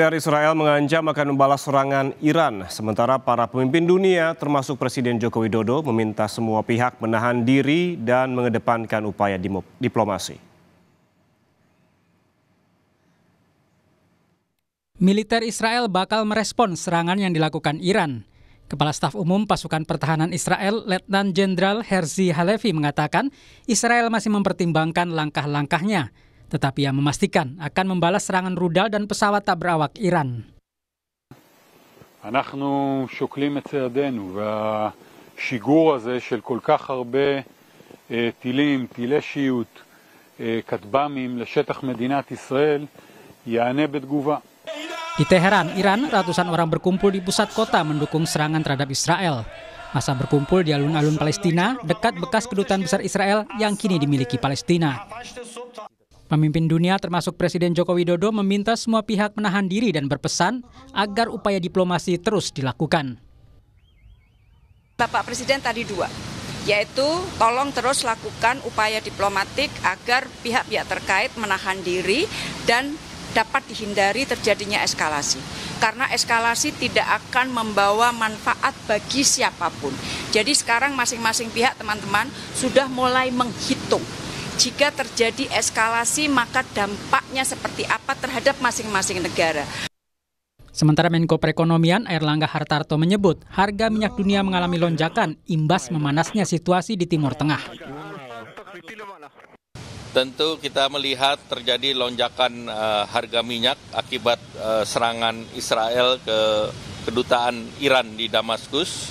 Militer Israel mengancam akan membalas serangan Iran, sementara para pemimpin dunia termasuk Presiden Joko Widodo meminta semua pihak menahan diri dan mengedepankan upaya diplomasi. Militer Israel bakal merespon serangan yang dilakukan Iran. Kepala Staf Umum Pasukan Pertahanan Israel, Letnan Jenderal Herzi Halevi mengatakan, Israel masih mempertimbangkan langkah-langkahnya tetapi ia memastikan akan membalas serangan rudal dan pesawat tak berawak Iran. אנחנו שוקלים את צעדינו, והשיגור הזה של כל כך הרבה טילים, טילי כטב"מים לשטח מדינת ישראל, יענה בתגובה. Di Teheran, Iran, ratusan orang berkumpul di pusat kota mendukung serangan terhadap Israel. Masa berkumpul di alun-alun Palestina dekat bekas kedutaan besar Israel yang kini dimiliki Palestina. Pemimpin dunia termasuk Presiden Joko Widodo meminta semua pihak menahan diri dan berpesan agar upaya diplomasi terus dilakukan. Bapak Presiden tadi dua, yaitu tolong terus lakukan upaya diplomatik agar pihak-pihak terkait menahan diri dan dapat dihindari terjadinya eskalasi. Karena eskalasi tidak akan membawa manfaat bagi siapapun. Jadi sekarang masing-masing pihak teman-teman sudah mulai menghitung jika terjadi eskalasi maka dampaknya seperti apa terhadap masing-masing negara. Sementara Menko Perekonomian Erlangga Hartarto menyebut harga minyak dunia mengalami lonjakan imbas memanasnya situasi di Timur Tengah. Tentu kita melihat terjadi lonjakan uh, harga minyak akibat uh, serangan Israel ke kedutaan Iran di Damaskus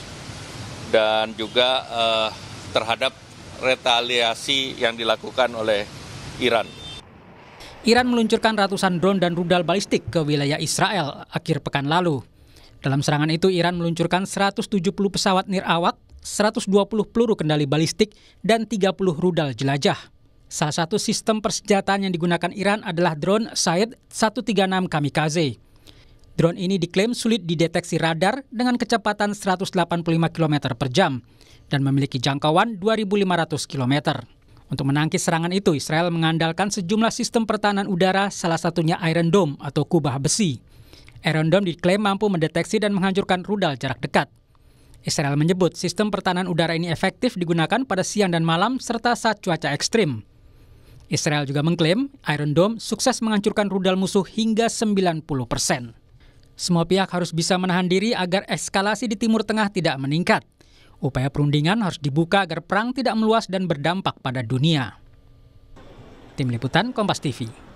dan juga uh, terhadap retaliasi yang dilakukan oleh Iran. Iran meluncurkan ratusan drone dan rudal balistik ke wilayah Israel akhir pekan lalu. Dalam serangan itu, Iran meluncurkan 170 pesawat nirawak, 120 peluru kendali balistik, dan 30 rudal jelajah. Salah satu sistem persenjataan yang digunakan Iran adalah drone Said 136 Kamikaze. Drone ini diklaim sulit dideteksi radar dengan kecepatan 185 km per jam dan memiliki jangkauan 2.500 km. Untuk menangkis serangan itu, Israel mengandalkan sejumlah sistem pertahanan udara, salah satunya Iron Dome atau kubah besi. Iron Dome diklaim mampu mendeteksi dan menghancurkan rudal jarak dekat. Israel menyebut sistem pertahanan udara ini efektif digunakan pada siang dan malam serta saat cuaca ekstrim. Israel juga mengklaim Iron Dome sukses menghancurkan rudal musuh hingga 90 persen. Semua pihak harus bisa menahan diri agar eskalasi di Timur Tengah tidak meningkat. Upaya perundingan harus dibuka agar perang tidak meluas dan berdampak pada dunia. Tim Liputan Kompas TV